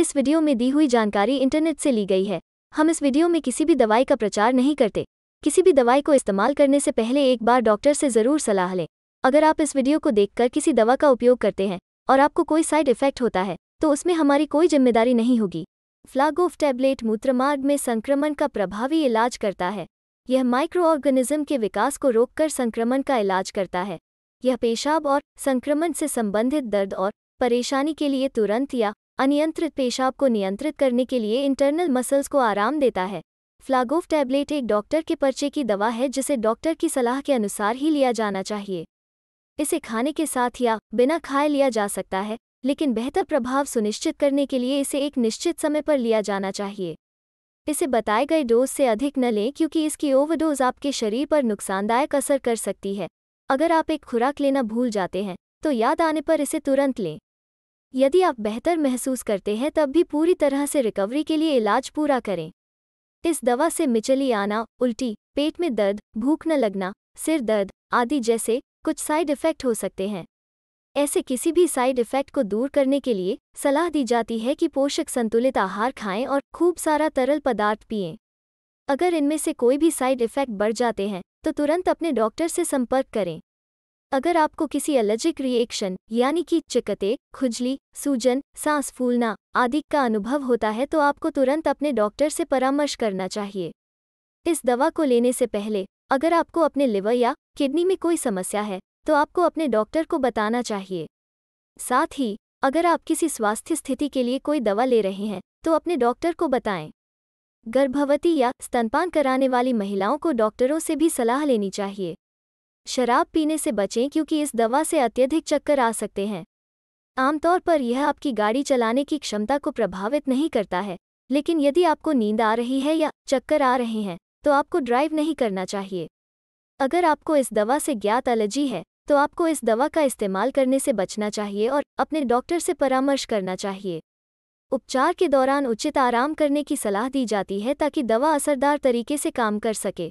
इस वीडियो में दी हुई जानकारी इंटरनेट से ली गई है हम इस वीडियो में किसी भी दवाई का प्रचार नहीं करते किसी भी दवाई को इस्तेमाल करने से पहले एक बार डॉक्टर से ज़रूर सलाह लें अगर आप इस वीडियो को देखकर किसी दवा का उपयोग करते हैं और आपको कोई साइड इफेक्ट होता है तो उसमें हमारी कोई जिम्मेदारी नहीं होगी फ्लागोफ टैबलेट मूत्रमार्ग में संक्रमण का प्रभावी इलाज करता है यह माइक्रो ऑर्गेनिज्म के विकास को रोककर संक्रमण का इलाज करता है यह पेशाब और संक्रमण से संबंधित दर्द और परेशानी के लिए तुरंत या अनियंत्रित पेशाब को नियंत्रित करने के लिए इंटरनल मसल्स को आराम देता है फ्लागोव टैबलेट एक डॉक्टर के पर्चे की दवा है जिसे डॉक्टर की सलाह के अनुसार ही लिया जाना चाहिए इसे खाने के साथ या बिना खाए लिया जा सकता है लेकिन बेहतर प्रभाव सुनिश्चित करने के लिए इसे एक निश्चित समय पर लिया जाना चाहिए इसे बताए गए डोज से अधिक न लें क्योंकि इसकी ओवरडोज आपके शरीर पर नुकसानदायक असर कर सकती है अगर आप एक खुराक लेना भूल जाते हैं तो याद आने पर इसे तुरंत लें यदि आप बेहतर महसूस करते हैं तब भी पूरी तरह से रिकवरी के लिए इलाज पूरा करें इस दवा से मिचली आना उल्टी पेट में दर्द भूख न लगना सिर दर्द आदि जैसे कुछ साइड इफ़ेक्ट हो सकते हैं ऐसे किसी भी साइड इफ़ेक्ट को दूर करने के लिए सलाह दी जाती है कि पोषक संतुलित आहार खाएं और खूब सारा तरल पदार्थ पिएं अगर इनमें से कोई भी साइड इफ़ेक्ट बढ़ जाते हैं तो तुरंत अपने डॉक्टर से संपर्क करें अगर आपको किसी एलर्जिक रिएक्शन यानी कि चिकते खुजली सूजन सांस फूलना आदि का अनुभव होता है तो आपको तुरंत अपने डॉक्टर से परामर्श करना चाहिए इस दवा को लेने से पहले अगर आपको अपने लिवर या किडनी में कोई समस्या है तो आपको अपने डॉक्टर को बताना चाहिए साथ ही अगर आप किसी स्वास्थ्य स्थिति के लिए कोई दवा ले रहे हैं तो अपने डॉक्टर को बताएं गर्भवती या स्तनपान कराने वाली महिलाओं को डॉक्टरों से भी सलाह लेनी चाहिए शराब पीने से बचें क्योंकि इस दवा से अत्यधिक चक्कर आ सकते हैं आमतौर पर यह आपकी गाड़ी चलाने की क्षमता को प्रभावित नहीं करता है लेकिन यदि आपको नींद आ रही है या चक्कर आ रहे हैं तो आपको ड्राइव नहीं करना चाहिए अगर आपको इस दवा से ज्ञात एलर्जी है तो आपको इस दवा का इस्तेमाल करने से बचना चाहिए और अपने डॉक्टर से परामर्श करना चाहिए उपचार के दौरान उचित आराम करने की सलाह दी जाती है ताकि दवा असरदार तरीके से काम कर सके